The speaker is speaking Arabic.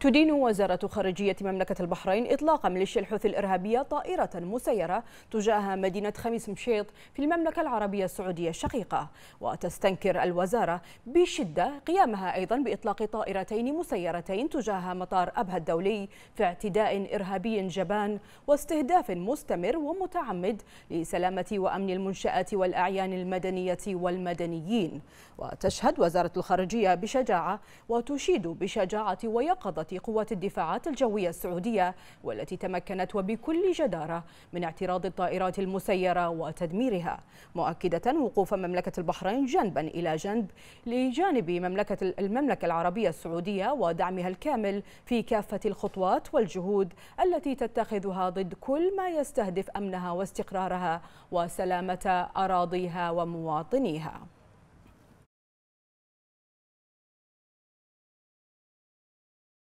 تدين وزارة خارجية مملكة البحرين إطلاق ميليشيا الحوثي الإرهابية طائرة مسيرة تجاه مدينة خميس مشيط في المملكة العربية السعودية الشقيقة وتستنكر الوزارة بشدة قيامها أيضا بإطلاق طائرتين مسيرتين تجاه مطار أبها الدولي في اعتداء إرهابي جبان واستهداف مستمر ومتعمد لسلامة وأمن المنشآت والأعيان المدنية والمدنيين وتشهد وزارة الخارجية بشجاعة وتشيد بشجاعة ويقظة قوات الدفاعات الجوية السعودية والتي تمكنت وبكل جدارة من اعتراض الطائرات المسيرة وتدميرها مؤكدة وقوف مملكة البحرين جنبا إلى جنب لجانب مملكة المملكة العربية السعودية ودعمها الكامل في كافة الخطوات والجهود التي تتخذها ضد كل ما يستهدف أمنها واستقرارها وسلامة أراضيها ومواطنيها